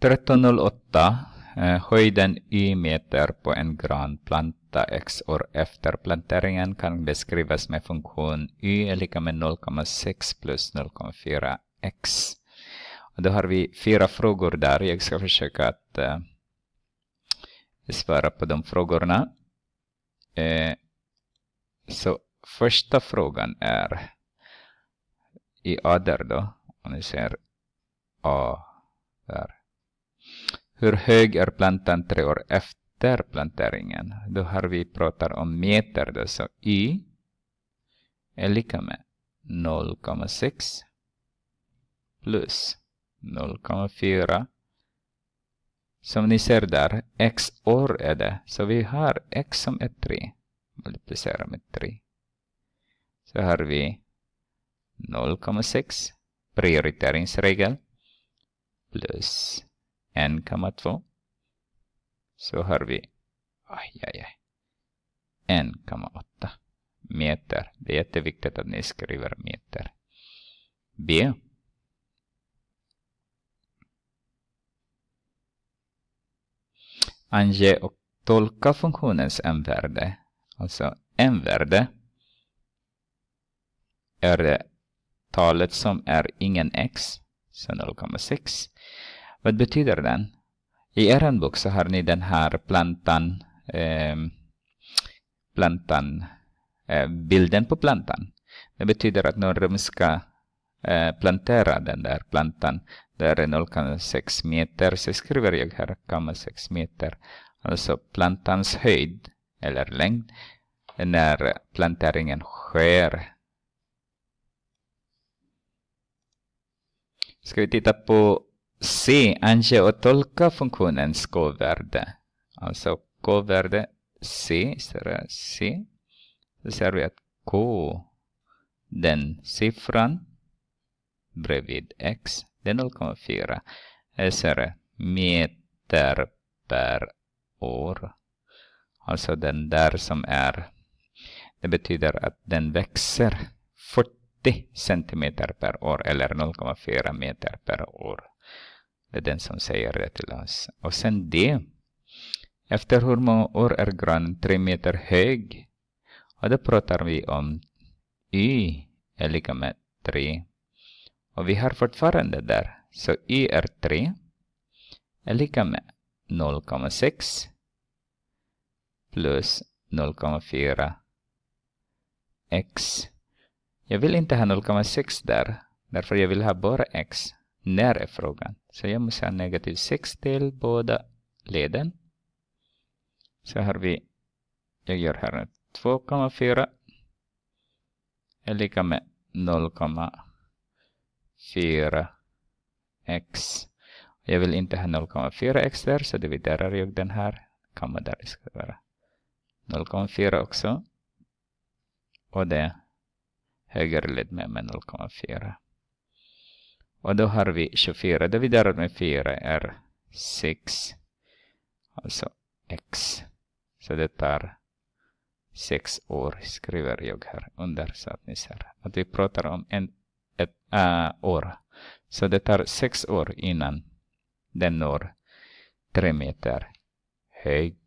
1308 eh, höjden y meter på en granplanta x år efter planteringen kan beskrivas med funktion y är lika med 0,6 plus 0,4 x. Och då har vi fyra frågor där. Jag ska försöka att eh, svara på de frågorna. Eh, så första frågan är i ader då, om ni ser A där. Hur hög är plantan tre år efter planteringen? Då har vi pratat om meter, då, så y är lika med 0,6 plus 0,4. Som ni ser där, x år är det. Så vi har x som är 3. Multiplicera med 3. Så har vi 0,6 prioriteringsregel plus 1,2 så har vi aj, aj, aj, 1,8 meter. Det är jätteviktigt att ni skriver meter. B. Ange och tolka funktionens m-värde. Alltså m-värde är det talet som är ingen x, så 0,6 vad betyder den? I er bok så har ni den här plantan, eh, plantan eh, bilden på plantan. Det betyder att någon ska eh, plantera den där plantan. Där är 0,6 meter, så skriver jag här 0,6 meter. Alltså plantans höjd eller längd när planteringen sker. Ska vi titta på Se, Ange och tolka funktionens k-värde. Alltså k-värde C istället C. Så ser vi att k, den siffran bredvid x, det är 0,4. Istället meter per år. Alltså den där som är. Det betyder att den växer 40 cm per år eller 0,4 meter per år. Det är den som säger det till oss. Och sen det. Efter hur många år är granen tre meter hög? Och då pratar vi om y är lika med 3. Och vi har fortfarande där. Så y är 3 är lika med 0,6 plus 0,4 x. Jag vill inte ha 0,6 där, därför jag vill ha bara x. När är frågan? Så jag måste ha negativ 6 till båda leden. Så har vi, jag gör här 2,4 är lika med 0,4x. Jag vill inte ha 0,4x där så dividerar jag den här. Kamma där ska vara 0,4 också. Och det höger led med 0,4. Och då har vi 24. Det vi delar med 4 är 6. Alltså x. Så det tar 6 år skriver jag här under så att ni ser att vi pratar om en, ett äh, år. Så det tar 6 år innan den når 3 meter hög